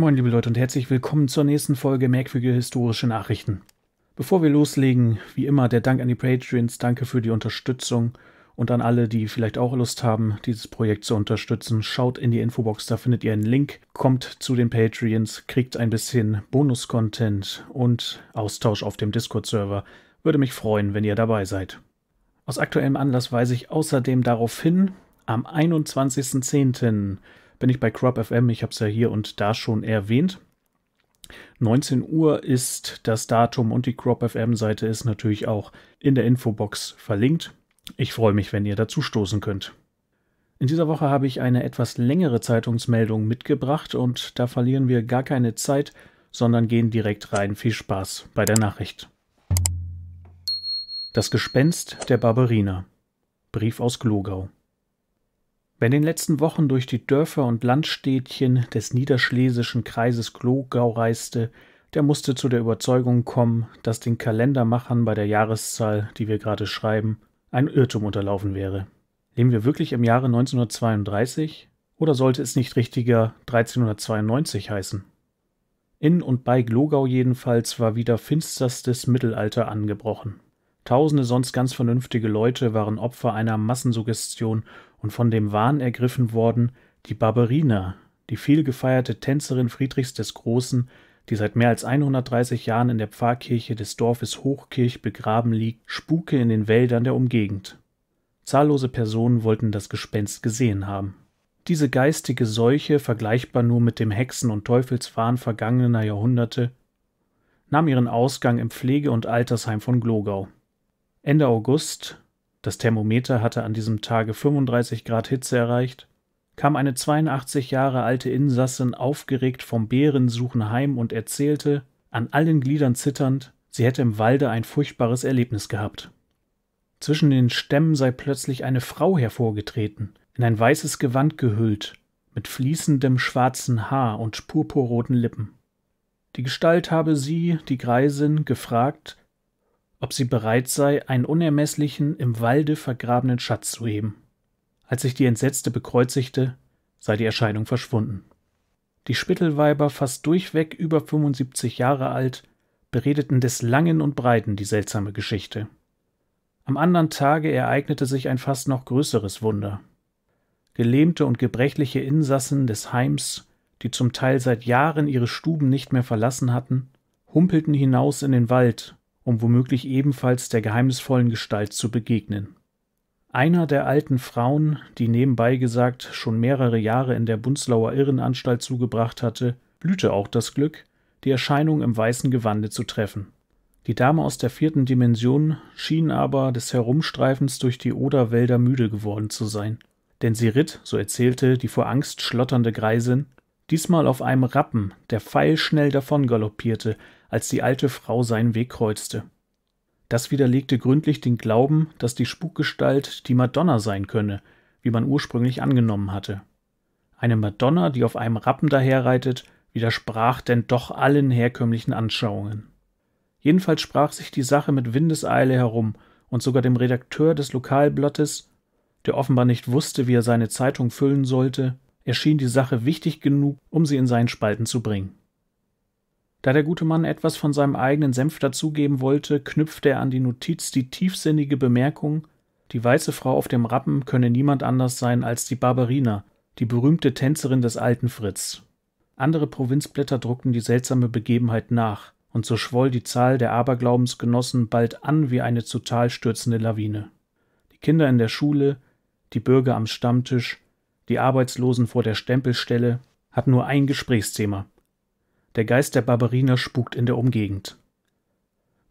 moin, liebe Leute, und herzlich willkommen zur nächsten Folge Merkwürdige historische Nachrichten. Bevor wir loslegen, wie immer der Dank an die Patreons, danke für die Unterstützung und an alle, die vielleicht auch Lust haben, dieses Projekt zu unterstützen. Schaut in die Infobox, da findet ihr einen Link. Kommt zu den Patreons, kriegt ein bisschen Bonus-Content und Austausch auf dem Discord-Server. Würde mich freuen, wenn ihr dabei seid. Aus aktuellem Anlass weise ich außerdem darauf hin, am 21.10 bin ich bei Crop FM. Ich habe es ja hier und da schon erwähnt. 19 Uhr ist das Datum und die Crop FM Seite ist natürlich auch in der Infobox verlinkt. Ich freue mich, wenn ihr dazu stoßen könnt. In dieser Woche habe ich eine etwas längere Zeitungsmeldung mitgebracht und da verlieren wir gar keine Zeit, sondern gehen direkt rein. Viel Spaß bei der Nachricht. Das Gespenst der Barberina. Brief aus Glogau. Wer in den letzten Wochen durch die Dörfer und Landstädtchen des niederschlesischen Kreises Glogau reiste, der musste zu der Überzeugung kommen, dass den Kalendermachern bei der Jahreszahl, die wir gerade schreiben, ein Irrtum unterlaufen wäre. Leben wir wirklich im Jahre 1932 oder sollte es nicht richtiger 1392 heißen? In und bei Glogau jedenfalls war wieder finsterstes Mittelalter angebrochen. Tausende sonst ganz vernünftige Leute waren Opfer einer Massensuggestion und von dem Wahn ergriffen worden, die Barberina, die vielgefeierte Tänzerin Friedrichs des Großen, die seit mehr als 130 Jahren in der Pfarrkirche des Dorfes Hochkirch begraben liegt, spuke in den Wäldern der Umgegend. Zahllose Personen wollten das Gespenst gesehen haben. Diese geistige Seuche, vergleichbar nur mit dem Hexen- und Teufelswahn vergangener Jahrhunderte, nahm ihren Ausgang im Pflege- und Altersheim von Glogau. Ende August das Thermometer hatte an diesem Tage 35 Grad Hitze erreicht, kam eine 82 Jahre alte Insassin aufgeregt vom Bärensuchen heim und erzählte, an allen Gliedern zitternd, sie hätte im Walde ein furchtbares Erlebnis gehabt. Zwischen den Stämmen sei plötzlich eine Frau hervorgetreten, in ein weißes Gewand gehüllt, mit fließendem schwarzen Haar und purpurroten Lippen. Die Gestalt habe sie, die Greisin, gefragt, ob sie bereit sei, einen unermesslichen, im Walde vergrabenen Schatz zu heben. Als sich die Entsetzte bekreuzigte, sei die Erscheinung verschwunden. Die Spittelweiber, fast durchweg über 75 Jahre alt, beredeten des Langen und Breiten die seltsame Geschichte. Am anderen Tage ereignete sich ein fast noch größeres Wunder. Gelähmte und gebrechliche Insassen des Heims, die zum Teil seit Jahren ihre Stuben nicht mehr verlassen hatten, humpelten hinaus in den Wald um womöglich ebenfalls der geheimnisvollen Gestalt zu begegnen. Einer der alten Frauen, die nebenbei gesagt schon mehrere Jahre in der Bunzlauer Irrenanstalt zugebracht hatte, blühte auch das Glück, die Erscheinung im weißen Gewande zu treffen. Die Dame aus der vierten Dimension schien aber des Herumstreifens durch die Oderwälder müde geworden zu sein, denn sie ritt, so erzählte die vor Angst schlotternde Greisin, diesmal auf einem Rappen, der pfeilschnell davongaloppierte, als die alte Frau seinen Weg kreuzte. Das widerlegte gründlich den Glauben, dass die Spukgestalt die Madonna sein könne, wie man ursprünglich angenommen hatte. Eine Madonna, die auf einem Rappen daherreitet, widersprach denn doch allen herkömmlichen Anschauungen. Jedenfalls sprach sich die Sache mit Windeseile herum, und sogar dem Redakteur des Lokalblattes, der offenbar nicht wusste, wie er seine Zeitung füllen sollte, erschien die Sache wichtig genug, um sie in seinen Spalten zu bringen. Da der gute Mann etwas von seinem eigenen Senf dazugeben wollte, knüpfte er an die Notiz die tiefsinnige Bemerkung, die weiße Frau auf dem Rappen könne niemand anders sein als die Barberina, die berühmte Tänzerin des alten Fritz. Andere Provinzblätter druckten die seltsame Begebenheit nach, und so schwoll die Zahl der Aberglaubensgenossen bald an wie eine zu Tal stürzende Lawine. Die Kinder in der Schule, die Bürger am Stammtisch, die Arbeitslosen vor der Stempelstelle hatten nur ein Gesprächsthema, der Geist der Barberiner spukt in der Umgegend.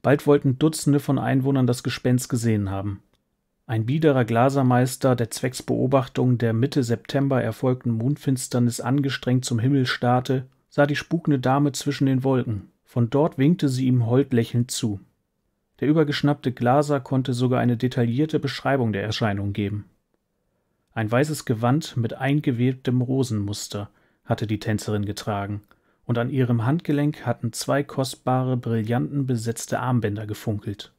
Bald wollten Dutzende von Einwohnern das Gespenst gesehen haben. Ein biederer Glasermeister, der zwecks Beobachtung der Mitte September erfolgten Mondfinsternis angestrengt zum Himmel starrte, sah die spukende Dame zwischen den Wolken. Von dort winkte sie ihm hold lächelnd zu. Der übergeschnappte Glaser konnte sogar eine detaillierte Beschreibung der Erscheinung geben. Ein weißes Gewand mit eingewebtem Rosenmuster hatte die Tänzerin getragen – und an ihrem Handgelenk hatten zwei kostbare, brillanten besetzte Armbänder gefunkelt.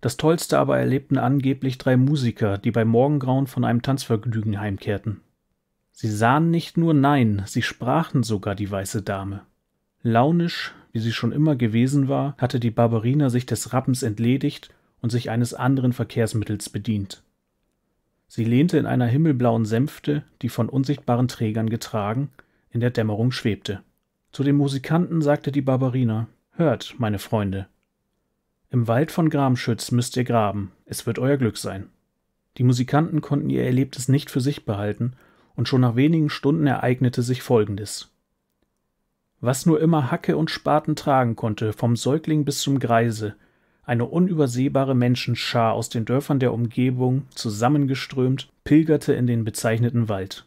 Das Tollste aber erlebten angeblich drei Musiker, die bei Morgengrauen von einem Tanzvergnügen heimkehrten. Sie sahen nicht nur Nein, sie sprachen sogar die weiße Dame. Launisch, wie sie schon immer gewesen war, hatte die Barberina sich des Rappens entledigt und sich eines anderen Verkehrsmittels bedient. Sie lehnte in einer himmelblauen Sänfte, die von unsichtbaren Trägern getragen, in der Dämmerung schwebte. Zu den Musikanten sagte die Barbarina: Hört, meine Freunde, im Wald von Gramschütz müsst ihr graben, es wird euer Glück sein. Die Musikanten konnten ihr Erlebtes nicht für sich behalten, und schon nach wenigen Stunden ereignete sich Folgendes. Was nur immer Hacke und Spaten tragen konnte, vom Säugling bis zum Greise, eine unübersehbare Menschenschar aus den Dörfern der Umgebung, zusammengeströmt, pilgerte in den bezeichneten Wald.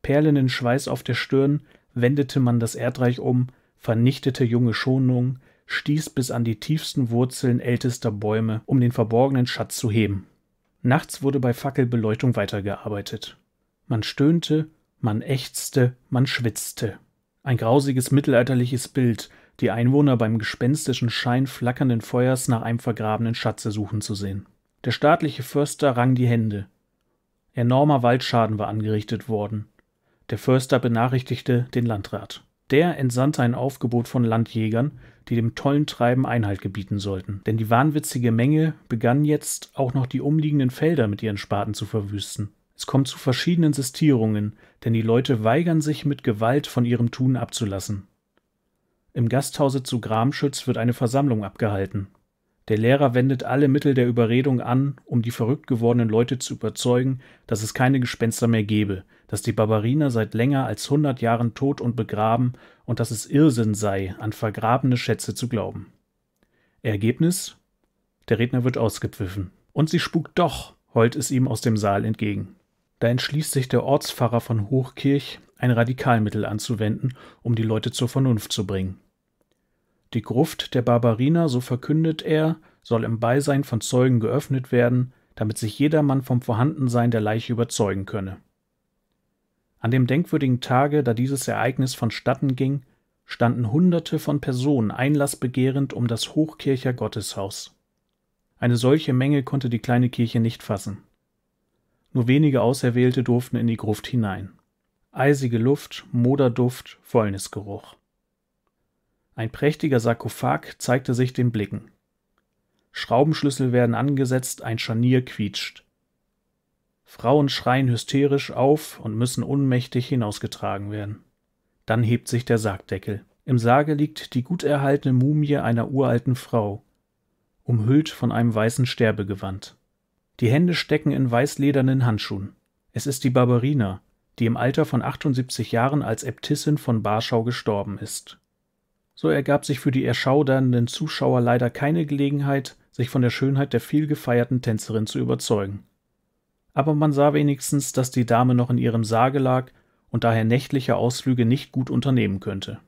Perlenden Schweiß auf der Stirn, wendete man das Erdreich um, vernichtete junge Schonungen, stieß bis an die tiefsten Wurzeln ältester Bäume, um den verborgenen Schatz zu heben. Nachts wurde bei Fackelbeleuchtung weitergearbeitet. Man stöhnte, man ächzte, man schwitzte. Ein grausiges mittelalterliches Bild, die Einwohner beim gespenstischen Schein flackernden Feuers nach einem vergrabenen Schatze suchen zu sehen. Der staatliche Förster rang die Hände. Enormer Waldschaden war angerichtet worden. Der Förster benachrichtigte den Landrat. Der entsandte ein Aufgebot von Landjägern, die dem tollen Treiben Einhalt gebieten sollten, denn die wahnwitzige Menge begann jetzt auch noch die umliegenden Felder mit ihren Spaten zu verwüsten. Es kommt zu verschiedenen Sistierungen, denn die Leute weigern sich mit Gewalt von ihrem Tun abzulassen. Im Gasthause zu Gramschütz wird eine Versammlung abgehalten. Der Lehrer wendet alle Mittel der Überredung an, um die verrückt gewordenen Leute zu überzeugen, dass es keine Gespenster mehr gebe, dass die Barbariner seit länger als hundert Jahren tot und begraben und dass es Irrsinn sei, an vergrabene Schätze zu glauben. Ergebnis? Der Redner wird ausgepfiffen. Und sie spukt doch, heult es ihm aus dem Saal entgegen. Da entschließt sich der Ortspfarrer von Hochkirch, ein Radikalmittel anzuwenden, um die Leute zur Vernunft zu bringen. Die Gruft der Barbariner, so verkündet er, soll im Beisein von Zeugen geöffnet werden, damit sich jedermann vom Vorhandensein der Leiche überzeugen könne. An dem denkwürdigen Tage, da dieses Ereignis vonstatten ging, standen Hunderte von Personen einlassbegehrend um das Hochkircher Gotteshaus. Eine solche Menge konnte die kleine Kirche nicht fassen. Nur wenige Auserwählte durften in die Gruft hinein. Eisige Luft, Moderduft, Fäulnisgeruch. Ein prächtiger Sarkophag zeigte sich den Blicken. Schraubenschlüssel werden angesetzt, ein Scharnier quietscht. Frauen schreien hysterisch auf und müssen ohnmächtig hinausgetragen werden. Dann hebt sich der Sargdeckel. Im Sarge liegt die gut erhaltene Mumie einer uralten Frau, umhüllt von einem weißen Sterbegewand. Die Hände stecken in weißledernen Handschuhen. Es ist die Barberina, die im Alter von 78 Jahren als Äbtissin von Barschau gestorben ist. So ergab sich für die erschaudernden Zuschauer leider keine Gelegenheit, sich von der Schönheit der vielgefeierten Tänzerin zu überzeugen aber man sah wenigstens, dass die Dame noch in ihrem Sarge lag und daher nächtliche Ausflüge nicht gut unternehmen könnte.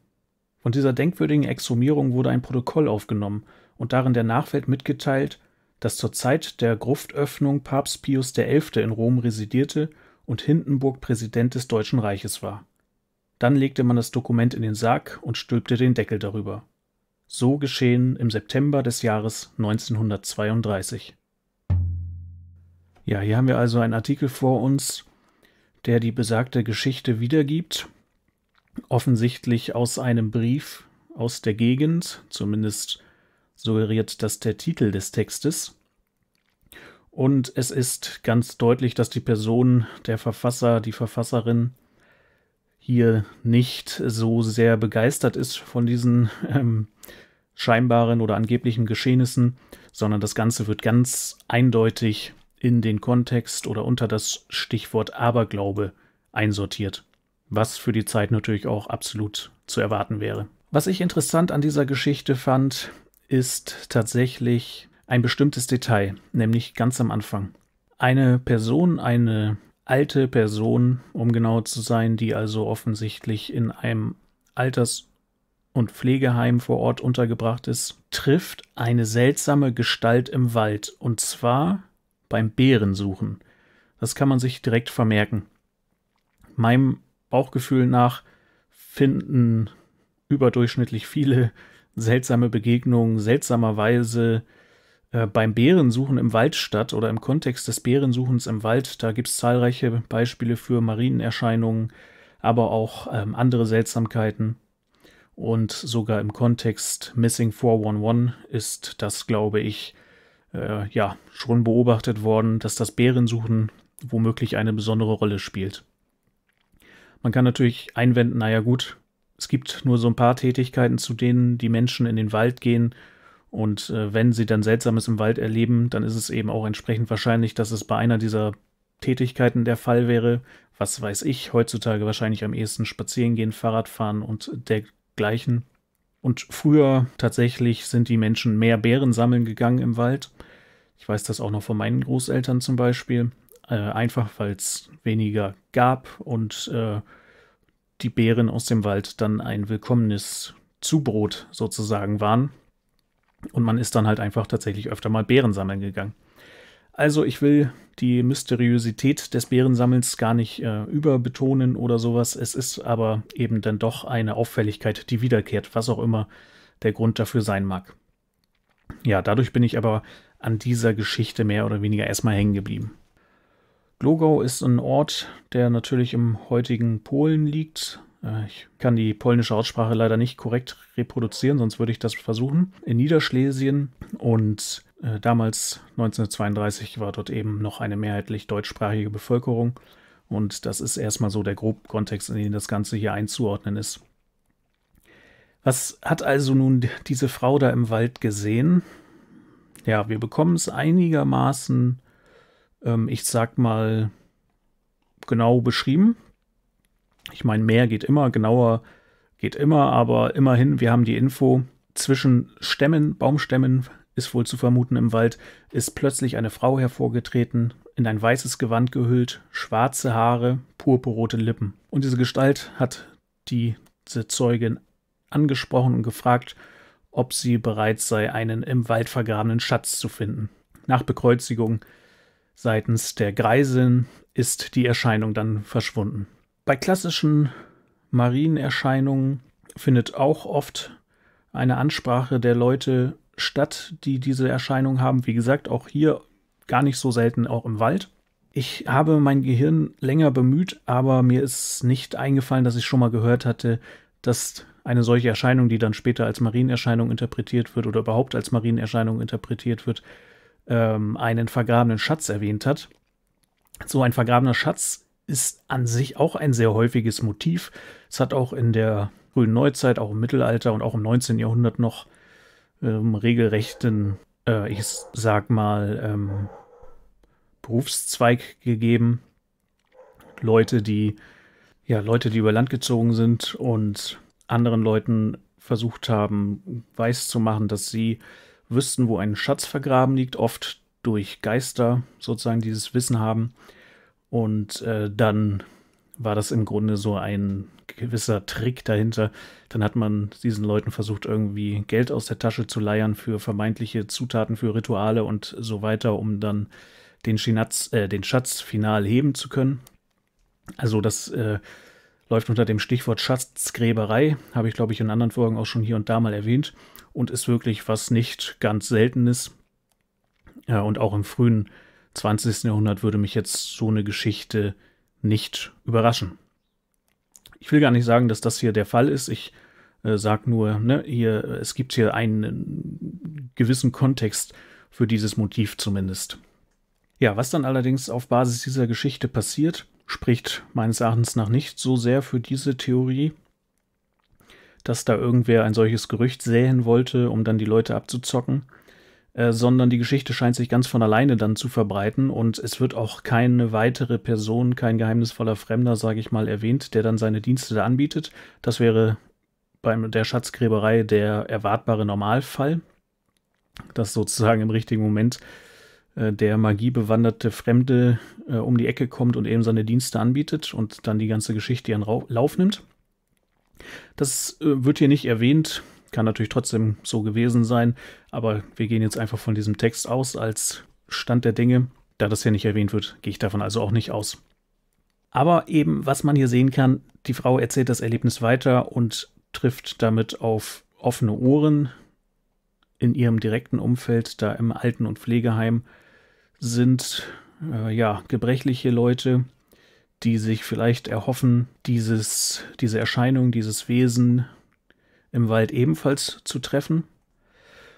Von dieser denkwürdigen Exhumierung wurde ein Protokoll aufgenommen und darin der Nachwelt mitgeteilt, dass zur Zeit der Gruftöffnung Papst Pius XI. in Rom residierte und Hindenburg Präsident des Deutschen Reiches war. Dann legte man das Dokument in den Sarg und stülpte den Deckel darüber. So geschehen im September des Jahres 1932. Ja, hier haben wir also einen Artikel vor uns, der die besagte Geschichte wiedergibt. Offensichtlich aus einem Brief aus der Gegend, zumindest suggeriert das der Titel des Textes. Und es ist ganz deutlich, dass die Person, der Verfasser, die Verfasserin hier nicht so sehr begeistert ist von diesen ähm, scheinbaren oder angeblichen Geschehnissen, sondern das Ganze wird ganz eindeutig in den Kontext oder unter das Stichwort Aberglaube einsortiert, was für die Zeit natürlich auch absolut zu erwarten wäre. Was ich interessant an dieser Geschichte fand, ist tatsächlich ein bestimmtes Detail, nämlich ganz am Anfang. Eine Person, eine alte Person, um genau zu sein, die also offensichtlich in einem Alters- und Pflegeheim vor Ort untergebracht ist, trifft eine seltsame Gestalt im Wald. Und zwar beim Beeren suchen. Das kann man sich direkt vermerken. Meinem Bauchgefühl nach finden überdurchschnittlich viele seltsame Begegnungen seltsamerweise äh, beim Bärensuchen im Wald statt oder im Kontext des Bärensuchens im Wald. Da gibt es zahlreiche Beispiele für Marienerscheinungen, aber auch ähm, andere Seltsamkeiten. Und sogar im Kontext Missing 411 ist das, glaube ich, äh, ja, schon beobachtet worden, dass das Bärensuchen womöglich eine besondere Rolle spielt. Man kann natürlich einwenden, naja gut, es gibt nur so ein paar Tätigkeiten, zu denen die Menschen in den Wald gehen und äh, wenn sie dann Seltsames im Wald erleben, dann ist es eben auch entsprechend wahrscheinlich, dass es bei einer dieser Tätigkeiten der Fall wäre. Was weiß ich, heutzutage wahrscheinlich am ehesten spazieren gehen, Fahrrad fahren und dergleichen. Und früher tatsächlich sind die Menschen mehr Bären sammeln gegangen im Wald. Ich weiß das auch noch von meinen Großeltern zum Beispiel. Äh, einfach weil es weniger gab und äh, die Beeren aus dem Wald dann ein willkommenes Zubrot sozusagen waren. Und man ist dann halt einfach tatsächlich öfter mal Beeren sammeln gegangen. Also ich will die Mysteriosität des Bärensammels gar nicht äh, überbetonen oder sowas. Es ist aber eben dann doch eine Auffälligkeit, die wiederkehrt, was auch immer der Grund dafür sein mag. Ja, dadurch bin ich aber an dieser Geschichte mehr oder weniger erstmal hängen geblieben. Glogau ist ein Ort, der natürlich im heutigen Polen liegt. Äh, ich kann die polnische Aussprache leider nicht korrekt reproduzieren, sonst würde ich das versuchen. In Niederschlesien und äh, damals 1932 war dort eben noch eine mehrheitlich deutschsprachige Bevölkerung. Und das ist erstmal so der grobe Kontext, in den das Ganze hier einzuordnen ist. Was hat also nun diese Frau da im Wald gesehen? ja, wir bekommen es einigermaßen, ähm, ich sag mal, genau beschrieben. Ich meine, mehr geht immer, genauer geht immer, aber immerhin, wir haben die Info, zwischen Stämmen, Baumstämmen ist wohl zu vermuten im Wald, ist plötzlich eine Frau hervorgetreten, in ein weißes Gewand gehüllt, schwarze Haare, purpurrote Lippen. Und diese Gestalt hat diese Zeugin angesprochen und gefragt, ob sie bereit sei, einen im Wald vergrabenen Schatz zu finden. Nach Bekreuzigung seitens der Greisin ist die Erscheinung dann verschwunden. Bei klassischen Marienerscheinungen findet auch oft eine Ansprache der Leute statt, die diese Erscheinung haben. Wie gesagt, auch hier gar nicht so selten, auch im Wald. Ich habe mein Gehirn länger bemüht, aber mir ist nicht eingefallen, dass ich schon mal gehört hatte, dass eine solche Erscheinung, die dann später als Marienerscheinung interpretiert wird oder überhaupt als Marienerscheinung interpretiert wird, ähm, einen vergrabenen Schatz erwähnt hat. So ein vergrabener Schatz ist an sich auch ein sehr häufiges Motiv. Es hat auch in der frühen Neuzeit, auch im Mittelalter und auch im 19. Jahrhundert noch ähm, regelrechten, äh, ich sag mal, ähm, Berufszweig gegeben. Leute, die ja Leute, die über Land gezogen sind und anderen Leuten versucht haben, weiß zu machen, dass sie wüssten, wo ein Schatz vergraben liegt, oft durch Geister sozusagen dieses Wissen haben. Und äh, dann war das im Grunde so ein gewisser Trick dahinter. Dann hat man diesen Leuten versucht, irgendwie Geld aus der Tasche zu leiern für vermeintliche Zutaten, für Rituale und so weiter, um dann den, Schinatz, äh, den Schatz final heben zu können. Also das äh, läuft unter dem Stichwort Schatzgräberei, habe ich glaube ich in anderen Folgen auch schon hier und da mal erwähnt und ist wirklich was nicht ganz seltenes. Ja, und auch im frühen 20. Jahrhundert würde mich jetzt so eine Geschichte nicht überraschen. Ich will gar nicht sagen, dass das hier der Fall ist. Ich äh, sage nur, ne, hier, es gibt hier einen gewissen Kontext für dieses Motiv zumindest. Ja, was dann allerdings auf Basis dieser Geschichte passiert, spricht meines Erachtens nach nicht so sehr für diese Theorie, dass da irgendwer ein solches Gerücht säen wollte, um dann die Leute abzuzocken, äh, sondern die Geschichte scheint sich ganz von alleine dann zu verbreiten und es wird auch keine weitere Person, kein geheimnisvoller Fremder, sage ich mal, erwähnt, der dann seine Dienste da anbietet. Das wäre bei der Schatzgräberei der erwartbare Normalfall, dass sozusagen im richtigen Moment äh, der magiebewanderte Fremde äh, um die Ecke kommt und eben seine Dienste anbietet und dann die ganze Geschichte ihren Lauf nimmt. Das äh, wird hier nicht erwähnt, kann natürlich trotzdem so gewesen sein, aber wir gehen jetzt einfach von diesem Text aus als Stand der Dinge. Da das hier nicht erwähnt wird, gehe ich davon also auch nicht aus. Aber eben, was man hier sehen kann, die Frau erzählt das Erlebnis weiter und trifft damit auf offene Ohren in ihrem direkten Umfeld, da im Alten- und Pflegeheim sind äh, ja gebrechliche Leute, die sich vielleicht erhoffen, dieses, diese Erscheinung, dieses Wesen im Wald ebenfalls zu treffen.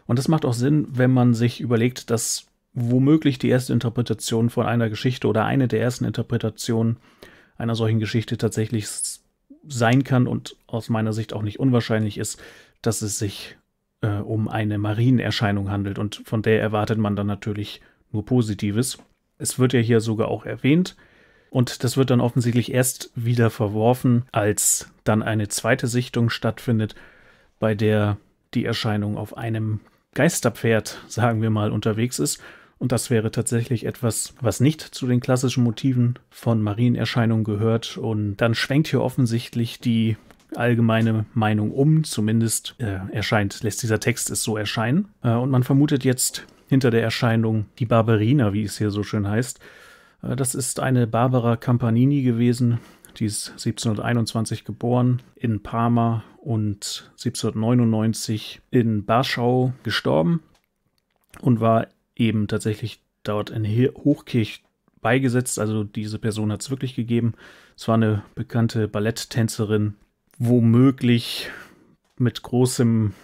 Und das macht auch Sinn, wenn man sich überlegt, dass womöglich die erste Interpretation von einer Geschichte oder eine der ersten Interpretationen einer solchen Geschichte tatsächlich sein kann und aus meiner Sicht auch nicht unwahrscheinlich ist, dass es sich äh, um eine Marienerscheinung handelt. Und von der erwartet man dann natürlich nur Positives. Es wird ja hier sogar auch erwähnt. Und das wird dann offensichtlich erst wieder verworfen, als dann eine zweite Sichtung stattfindet, bei der die Erscheinung auf einem Geisterpferd, sagen wir mal, unterwegs ist. Und das wäre tatsächlich etwas, was nicht zu den klassischen Motiven von Marienerscheinungen gehört. Und dann schwenkt hier offensichtlich die allgemeine Meinung um. Zumindest äh, erscheint, lässt dieser Text es so erscheinen. Äh, und man vermutet jetzt hinter der Erscheinung Die Barberina, wie es hier so schön heißt. Äh, das ist eine Barbara Campanini gewesen. Die ist 1721 geboren in Parma und 1799 in Barschau gestorben und war eben tatsächlich dort in Hochkirch beigesetzt. Also diese Person hat es wirklich gegeben. Es war eine bekannte Balletttänzerin, womöglich mit großem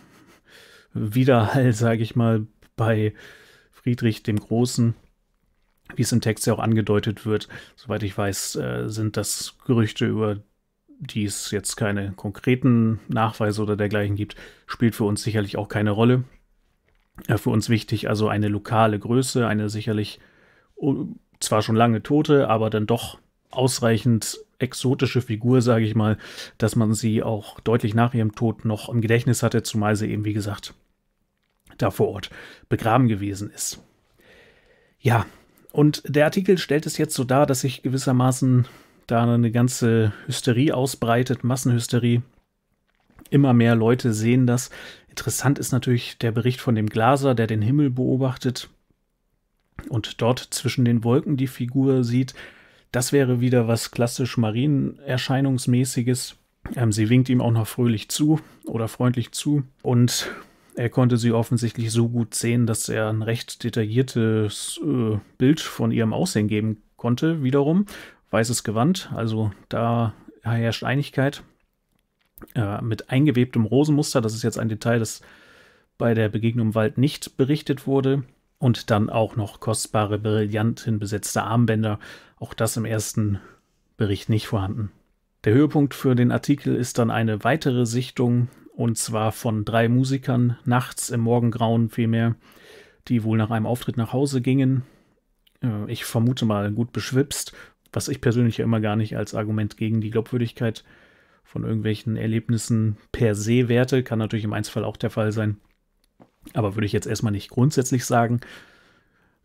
Widerhall, sage ich mal, bei Friedrich dem Großen. Wie es im Text ja auch angedeutet wird, soweit ich weiß, äh, sind das Gerüchte, über die es jetzt keine konkreten Nachweise oder dergleichen gibt, spielt für uns sicherlich auch keine Rolle. Äh, für uns wichtig also eine lokale Größe, eine sicherlich oh, zwar schon lange tote, aber dann doch ausreichend exotische Figur, sage ich mal, dass man sie auch deutlich nach ihrem Tod noch im Gedächtnis hatte, zumal sie eben, wie gesagt, da vor Ort begraben gewesen ist. Ja, und der Artikel stellt es jetzt so dar, dass sich gewissermaßen da eine ganze Hysterie ausbreitet, Massenhysterie. Immer mehr Leute sehen das. Interessant ist natürlich der Bericht von dem Glaser, der den Himmel beobachtet und dort zwischen den Wolken die Figur sieht. Das wäre wieder was klassisch Marienerscheinungsmäßiges. Ähm, sie winkt ihm auch noch fröhlich zu oder freundlich zu und er konnte sie offensichtlich so gut sehen, dass er ein recht detailliertes äh, Bild von ihrem Aussehen geben konnte, wiederum. Weißes Gewand, also da herrscht Einigkeit. Äh, mit eingewebtem Rosenmuster, das ist jetzt ein Detail, das bei der Begegnung im Wald nicht berichtet wurde. Und dann auch noch kostbare, brillantin besetzte Armbänder, auch das im ersten Bericht nicht vorhanden. Der Höhepunkt für den Artikel ist dann eine weitere Sichtung und zwar von drei Musikern nachts im Morgengrauen vielmehr, die wohl nach einem Auftritt nach Hause gingen. Äh, ich vermute mal gut beschwipst, was ich persönlich ja immer gar nicht als Argument gegen die Glaubwürdigkeit von irgendwelchen Erlebnissen per se werte. Kann natürlich im Einzelfall auch der Fall sein. Aber würde ich jetzt erstmal nicht grundsätzlich sagen.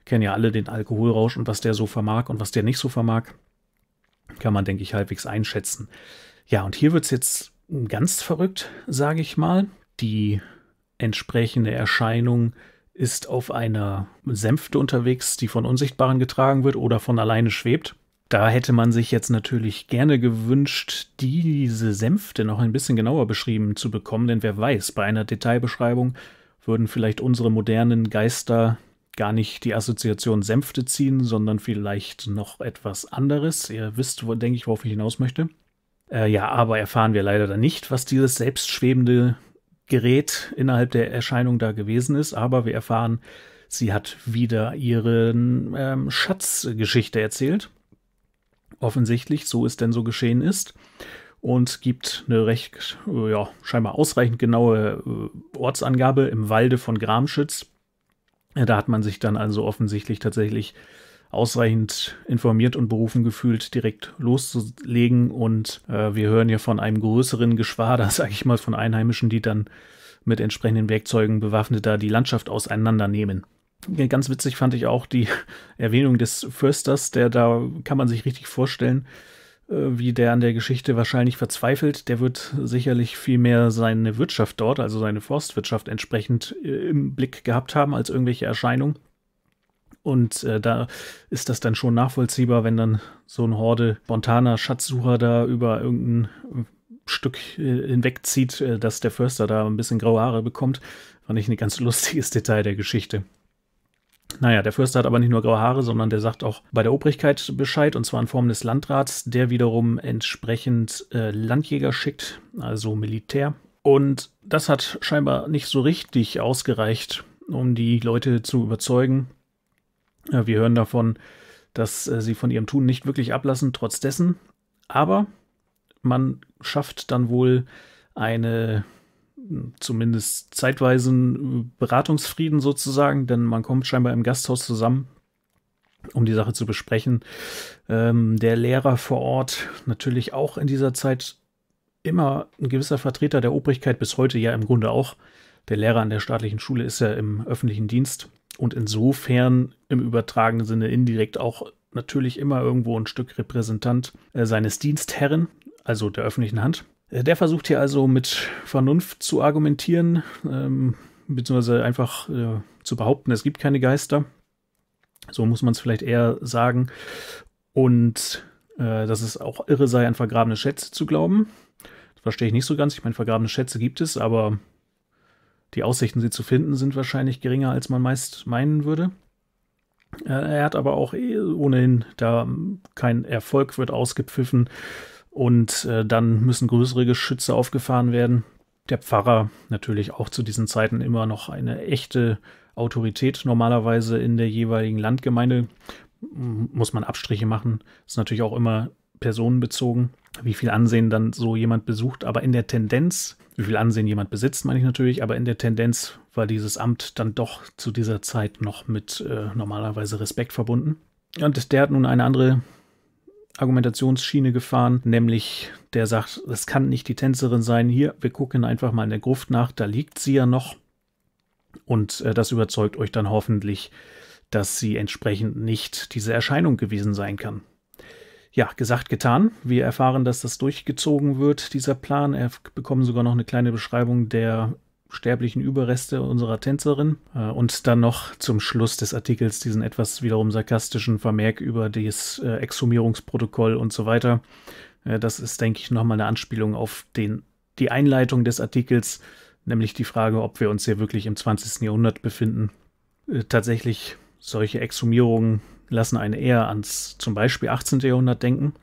kennen ja alle den Alkoholrausch und was der so vermag und was der nicht so vermag. Kann man, denke ich, halbwegs einschätzen. Ja, und hier wird es jetzt ganz verrückt, sage ich mal. Die entsprechende Erscheinung ist auf einer Sänfte unterwegs, die von Unsichtbaren getragen wird oder von alleine schwebt. Da hätte man sich jetzt natürlich gerne gewünscht, diese Sänfte noch ein bisschen genauer beschrieben zu bekommen, denn wer weiß, bei einer Detailbeschreibung würden vielleicht unsere modernen Geister gar nicht die Assoziation Sänfte ziehen, sondern vielleicht noch etwas anderes. Ihr wisst, denke ich, worauf ich hinaus möchte. Äh, ja, aber erfahren wir leider dann nicht, was dieses selbstschwebende Gerät innerhalb der Erscheinung da gewesen ist. Aber wir erfahren, sie hat wieder ihren ähm, Schatzgeschichte erzählt. Offensichtlich, so es denn so geschehen ist. Und gibt eine recht, äh, ja, scheinbar ausreichend genaue äh, Ortsangabe im Walde von Gramschütz. Äh, da hat man sich dann also offensichtlich tatsächlich ausreichend informiert und berufen gefühlt, direkt loszulegen. Und äh, wir hören hier von einem größeren Geschwader, sag ich mal, von Einheimischen, die dann mit entsprechenden Werkzeugen bewaffnet da die Landschaft auseinandernehmen. Ganz witzig fand ich auch die Erwähnung des Försters, der da kann man sich richtig vorstellen, äh, wie der an der Geschichte wahrscheinlich verzweifelt. Der wird sicherlich viel mehr seine Wirtschaft dort, also seine Forstwirtschaft entsprechend äh, im Blick gehabt haben als irgendwelche Erscheinungen. Und äh, da ist das dann schon nachvollziehbar, wenn dann so eine Horde spontaner Schatzsucher da über irgendein äh, Stück äh, hinwegzieht, äh, dass der Förster da ein bisschen graue Haare bekommt. Fand ich ein ganz lustiges Detail der Geschichte. Naja, der Fürst hat aber nicht nur graue Haare, sondern der sagt auch bei der Obrigkeit Bescheid, und zwar in Form des Landrats, der wiederum entsprechend äh, Landjäger schickt, also Militär. Und das hat scheinbar nicht so richtig ausgereicht, um die Leute zu überzeugen, äh, wir hören davon, dass äh, sie von ihrem Tun nicht wirklich ablassen, trotz dessen. Aber man schafft dann wohl eine hm, zumindest zeitweisen Beratungsfrieden sozusagen, denn man kommt scheinbar im Gasthaus zusammen, um die Sache zu besprechen. Ähm, der Lehrer vor Ort natürlich auch in dieser Zeit immer ein gewisser Vertreter der Obrigkeit, bis heute ja im Grunde auch. Der Lehrer an der staatlichen Schule ist ja im öffentlichen Dienst und insofern im übertragenen Sinne indirekt auch natürlich immer irgendwo ein Stück Repräsentant äh, seines Dienstherren, also der öffentlichen Hand. Äh, der versucht hier also mit Vernunft zu argumentieren, ähm, beziehungsweise einfach äh, zu behaupten, es gibt keine Geister. So muss man es vielleicht eher sagen. Und äh, dass es auch irre sei, an vergrabene Schätze zu glauben. Das verstehe ich nicht so ganz. Ich meine, vergrabene Schätze gibt es, aber die Aussichten, sie zu finden, sind wahrscheinlich geringer, als man meist meinen würde. Äh, er hat aber auch äh, ohnehin da ähm, kein Erfolg wird ausgepfiffen und äh, dann müssen größere Geschütze aufgefahren werden. Der Pfarrer natürlich auch zu diesen Zeiten immer noch eine echte Autorität normalerweise in der jeweiligen Landgemeinde. Muss man Abstriche machen, ist natürlich auch immer personenbezogen wie viel Ansehen dann so jemand besucht, aber in der Tendenz, wie viel Ansehen jemand besitzt, meine ich natürlich, aber in der Tendenz war dieses Amt dann doch zu dieser Zeit noch mit äh, normalerweise Respekt verbunden. Und der hat nun eine andere Argumentationsschiene gefahren, nämlich der sagt, das kann nicht die Tänzerin sein. Hier, wir gucken einfach mal in der Gruft nach, da liegt sie ja noch. Und äh, das überzeugt euch dann hoffentlich, dass sie entsprechend nicht diese Erscheinung gewesen sein kann ja, gesagt, getan. Wir erfahren, dass das durchgezogen wird, dieser Plan. Er bekommen sogar noch eine kleine Beschreibung der sterblichen Überreste unserer Tänzerin äh, und dann noch zum Schluss des Artikels diesen etwas wiederum sarkastischen Vermerk über das äh, Exhumierungsprotokoll und so weiter. Äh, das ist, denke ich, nochmal eine Anspielung auf den, die Einleitung des Artikels, nämlich die Frage, ob wir uns hier wirklich im 20. Jahrhundert befinden. tatsächlich solche Exhumierungen lassen einen eher ans zum Beispiel 18. Jahrhundert denken.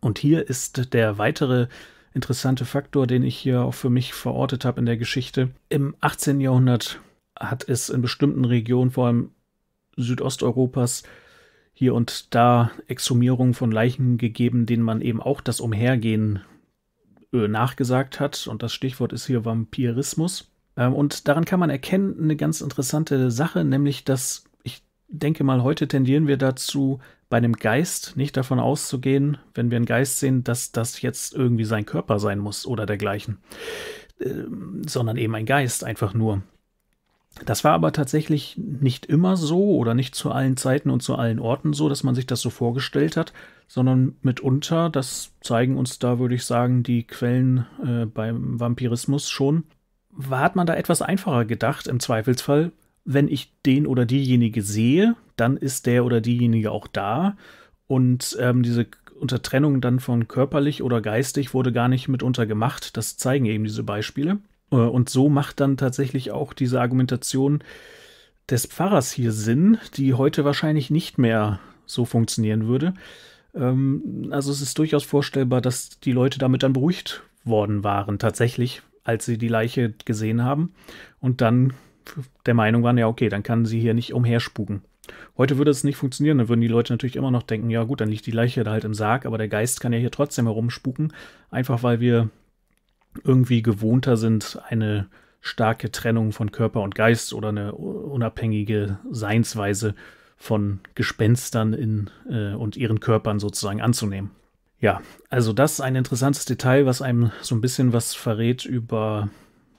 Und hier ist der weitere interessante Faktor, den ich hier auch für mich verortet habe in der Geschichte. Im 18. Jahrhundert hat es in bestimmten Regionen, vor allem Südosteuropas, hier und da Exhumierungen von Leichen gegeben, denen man eben auch das Umhergehen äh, nachgesagt hat. Und das Stichwort ist hier Vampirismus. Ähm, und daran kann man erkennen eine ganz interessante Sache, nämlich dass denke mal, heute tendieren wir dazu, bei einem Geist nicht davon auszugehen, wenn wir einen Geist sehen, dass das jetzt irgendwie sein Körper sein muss oder dergleichen, ähm, sondern eben ein Geist einfach nur. Das war aber tatsächlich nicht immer so oder nicht zu allen Zeiten und zu allen Orten so, dass man sich das so vorgestellt hat, sondern mitunter, das zeigen uns da, würde ich sagen, die Quellen äh, beim Vampirismus schon, hat man da etwas einfacher gedacht im Zweifelsfall, wenn ich den oder diejenige sehe, dann ist der oder diejenige auch da. Und ähm, diese Untertrennung dann von körperlich oder geistig wurde gar nicht mitunter gemacht. Das zeigen eben diese Beispiele. Äh, und so macht dann tatsächlich auch diese Argumentation des Pfarrers hier Sinn, die heute wahrscheinlich nicht mehr so funktionieren würde. Ähm, also es ist durchaus vorstellbar, dass die Leute damit dann beruhigt worden waren, tatsächlich, als sie die Leiche gesehen haben und dann der Meinung waren, ja, okay, dann kann sie hier nicht umherspuken. Heute würde es nicht funktionieren, dann würden die Leute natürlich immer noch denken, ja gut, dann liegt die Leiche da halt im Sarg, aber der Geist kann ja hier trotzdem herumspuken, einfach weil wir irgendwie gewohnter sind, eine starke Trennung von Körper und Geist oder eine unabhängige Seinsweise von Gespenstern in, äh, und ihren Körpern sozusagen anzunehmen. Ja, also das ist ein interessantes Detail, was einem so ein bisschen was verrät über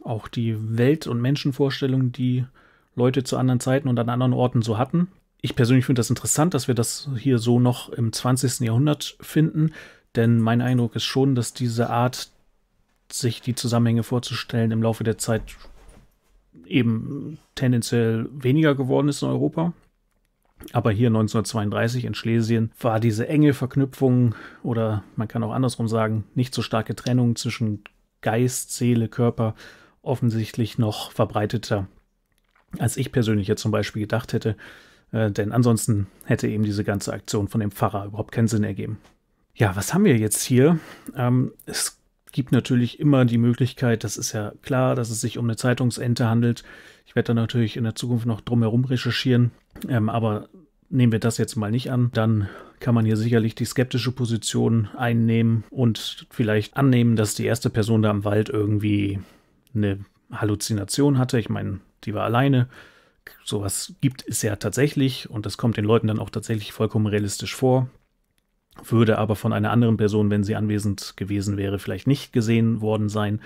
auch die Welt- und Menschenvorstellungen, die Leute zu anderen Zeiten und an anderen Orten so hatten. Ich persönlich finde das interessant, dass wir das hier so noch im 20. Jahrhundert finden, denn mein Eindruck ist schon, dass diese Art, sich die Zusammenhänge vorzustellen, im Laufe der Zeit eben tendenziell weniger geworden ist in Europa. Aber hier 1932 in Schlesien war diese enge Verknüpfung oder man kann auch andersrum sagen, nicht so starke Trennung zwischen Geist, Seele, Körper offensichtlich noch verbreiteter, als ich persönlich jetzt zum Beispiel gedacht hätte. Äh, denn ansonsten hätte eben diese ganze Aktion von dem Pfarrer überhaupt keinen Sinn ergeben. Ja, was haben wir jetzt hier? Ähm, es gibt natürlich immer die Möglichkeit, das ist ja klar, dass es sich um eine Zeitungsente handelt. Ich werde da natürlich in der Zukunft noch drumherum recherchieren, ähm, aber nehmen wir das jetzt mal nicht an, dann kann man hier sicherlich die skeptische Position einnehmen und vielleicht annehmen, dass die erste Person da im Wald irgendwie eine Halluzination hatte. Ich meine, die war alleine. Sowas gibt es ja tatsächlich und das kommt den Leuten dann auch tatsächlich vollkommen realistisch vor. Würde aber von einer anderen Person, wenn sie anwesend gewesen wäre, vielleicht nicht gesehen worden sein.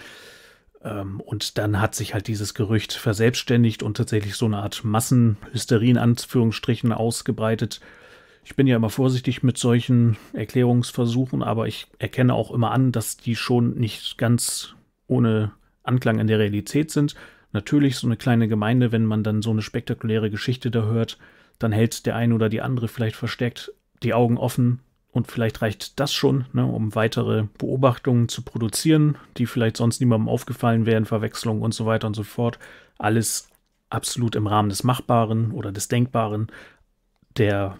Ähm, und dann hat sich halt dieses Gerücht verselbstständigt und tatsächlich so eine Art Massenhysterie in Anführungsstrichen ausgebreitet. Ich bin ja immer vorsichtig mit solchen Erklärungsversuchen, aber ich erkenne auch immer an, dass die schon nicht ganz ohne Anklang in der Realität sind. Natürlich so eine kleine Gemeinde, wenn man dann so eine spektakuläre Geschichte da hört, dann hält der eine oder die andere vielleicht verstärkt die Augen offen und vielleicht reicht das schon, ne, um weitere Beobachtungen zu produzieren, die vielleicht sonst niemandem aufgefallen wären, Verwechslungen und so weiter und so fort. Alles absolut im Rahmen des Machbaren oder des Denkbaren. Der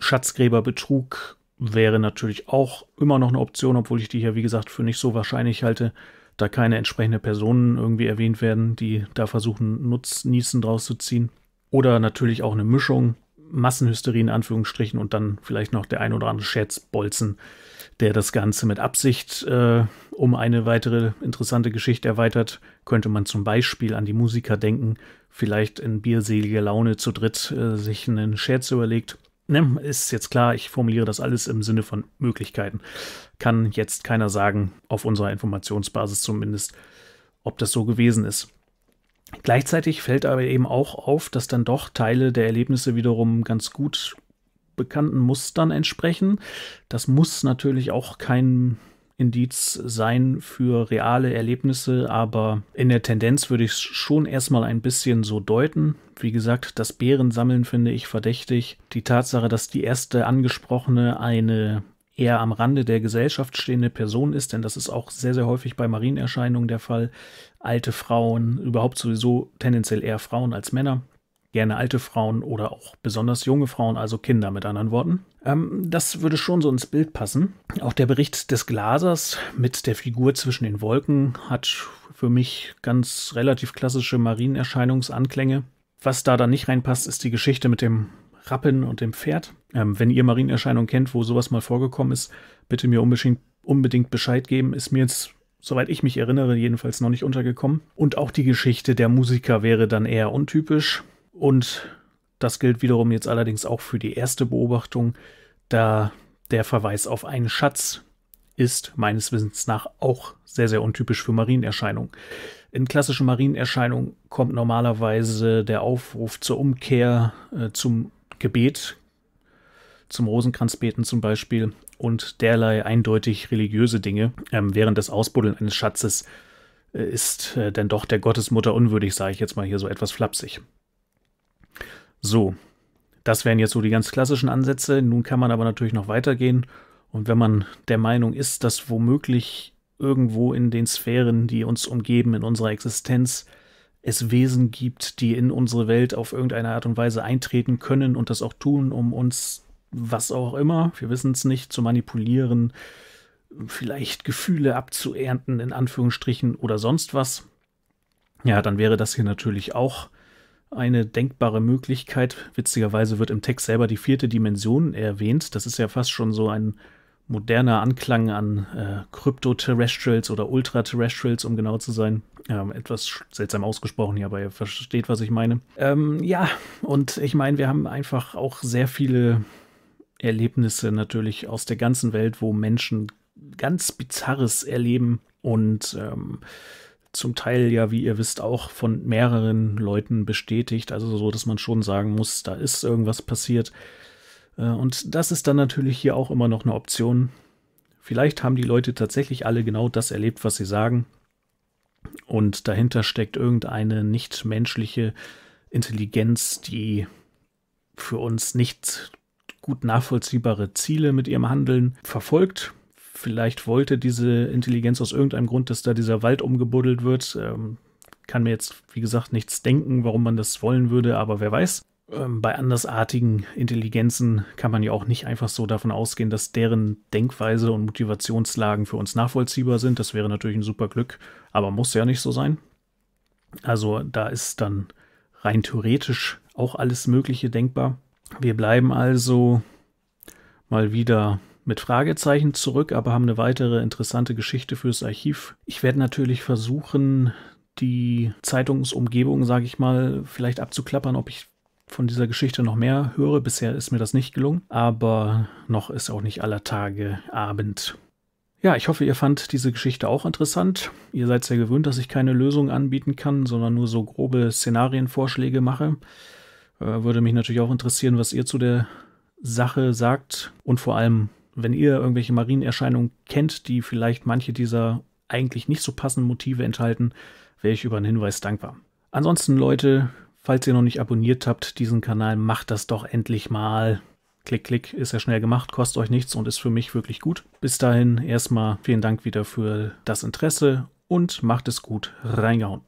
Schatzgräberbetrug wäre natürlich auch immer noch eine Option, obwohl ich die hier, wie gesagt, für nicht so wahrscheinlich halte da keine entsprechenden Personen irgendwie erwähnt werden, die da versuchen, Nutznießen draus zu ziehen. Oder natürlich auch eine Mischung, Massenhysterie in Anführungsstrichen und dann vielleicht noch der ein oder andere Scherzbolzen, der das Ganze mit Absicht äh, um eine weitere interessante Geschichte erweitert. Könnte man zum Beispiel an die Musiker denken, vielleicht in bierseliger Laune zu dritt äh, sich einen Scherz überlegt ne, ist jetzt klar, ich formuliere das alles im Sinne von Möglichkeiten. Kann jetzt keiner sagen, auf unserer Informationsbasis zumindest, ob das so gewesen ist. Gleichzeitig fällt aber eben auch auf, dass dann doch Teile der Erlebnisse wiederum ganz gut bekannten Mustern entsprechen. Das muss natürlich auch kein Indiz sein für reale Erlebnisse, aber in der Tendenz würde ich es schon erstmal ein bisschen so deuten. Wie gesagt, das Bärensammeln finde ich verdächtig. Die Tatsache, dass die erste angesprochene eine eher am Rande der Gesellschaft stehende Person ist, denn das ist auch sehr, sehr häufig bei Marienerscheinungen der Fall. Alte Frauen, überhaupt sowieso tendenziell eher Frauen als Männer gerne alte Frauen oder auch besonders junge Frauen, also Kinder mit anderen Worten. Ähm, das würde schon so ins Bild passen. Auch der Bericht des Glasers mit der Figur zwischen den Wolken hat für mich ganz relativ klassische Marienerscheinungsanklänge. Was da dann nicht reinpasst, ist die Geschichte mit dem Rappen und dem Pferd. Ähm, wenn ihr Marienerscheinungen kennt, wo sowas mal vorgekommen ist, bitte mir unbedingt, unbedingt Bescheid geben. Ist mir jetzt soweit ich mich erinnere, jedenfalls noch nicht untergekommen. Und auch die Geschichte der Musiker wäre dann eher untypisch. Und das gilt wiederum jetzt allerdings auch für die erste Beobachtung, da der Verweis auf einen Schatz ist meines Wissens nach auch sehr, sehr untypisch für Marienerscheinungen. In klassischen Marienerscheinungen kommt normalerweise der Aufruf zur Umkehr, äh, zum Gebet, zum Rosenkranzbeten zum Beispiel und derlei eindeutig religiöse Dinge. Ähm, während des Ausbuddeln eines Schatzes äh, ist äh, dann doch der Gottesmutter unwürdig, sage ich jetzt mal hier so etwas flapsig. So, das wären jetzt so die ganz klassischen Ansätze. Nun kann man aber natürlich noch weitergehen. Und wenn man der Meinung ist, dass womöglich irgendwo in den Sphären, die uns umgeben, in unserer Existenz, es Wesen gibt, die in unsere Welt auf irgendeine Art und Weise eintreten können und das auch tun, um uns, was auch immer, wir wissen es nicht, zu manipulieren, vielleicht Gefühle abzuernten, in Anführungsstrichen, oder sonst was. Ja, dann wäre das hier natürlich auch eine denkbare Möglichkeit. Witzigerweise wird im Text selber die vierte Dimension erwähnt. Das ist ja fast schon so ein moderner Anklang an äh, Cryptoterrestrials oder Ultraterrestrials, um genau zu sein. Ähm, etwas seltsam ausgesprochen hier, aber ihr versteht, was ich meine. Ähm, ja, und ich meine, wir haben einfach auch sehr viele Erlebnisse natürlich aus der ganzen Welt, wo Menschen ganz Bizarres erleben und ähm, zum Teil ja, wie ihr wisst, auch von mehreren Leuten bestätigt. Also so, dass man schon sagen muss, da ist irgendwas passiert. Äh, und das ist dann natürlich hier auch immer noch eine Option. Vielleicht haben die Leute tatsächlich alle genau das erlebt, was sie sagen. Und dahinter steckt irgendeine nichtmenschliche Intelligenz, die für uns nicht gut nachvollziehbare Ziele mit ihrem Handeln verfolgt Vielleicht wollte diese Intelligenz aus irgendeinem Grund, dass da dieser Wald umgebuddelt wird. Ähm, kann mir jetzt, wie gesagt, nichts denken, warum man das wollen würde, aber wer weiß. Ähm, bei andersartigen Intelligenzen kann man ja auch nicht einfach so davon ausgehen, dass deren Denkweise und Motivationslagen für uns nachvollziehbar sind. Das wäre natürlich ein super Glück, aber muss ja nicht so sein. Also da ist dann rein theoretisch auch alles Mögliche denkbar. Wir bleiben also mal wieder mit Fragezeichen zurück, aber haben eine weitere interessante Geschichte fürs Archiv. Ich werde natürlich versuchen, die Zeitungsumgebung, sage ich mal, vielleicht abzuklappern, ob ich von dieser Geschichte noch mehr höre. Bisher ist mir das nicht gelungen, aber noch ist auch nicht aller Tage Abend. Ja, ich hoffe, ihr fandt diese Geschichte auch interessant. Ihr seid ja gewöhnt, dass ich keine Lösung anbieten kann, sondern nur so grobe Szenarienvorschläge mache. Äh, würde mich natürlich auch interessieren, was ihr zu der Sache sagt und vor allem, wenn ihr irgendwelche Marienerscheinungen kennt, die vielleicht manche dieser eigentlich nicht so passenden Motive enthalten, wäre ich über einen Hinweis dankbar. Ansonsten, Leute, falls ihr noch nicht abonniert habt, diesen Kanal, macht das doch endlich mal. Klick, klick, ist ja schnell gemacht, kostet euch nichts und ist für mich wirklich gut. Bis dahin erstmal vielen Dank wieder für das Interesse und macht es gut. Reingehauen.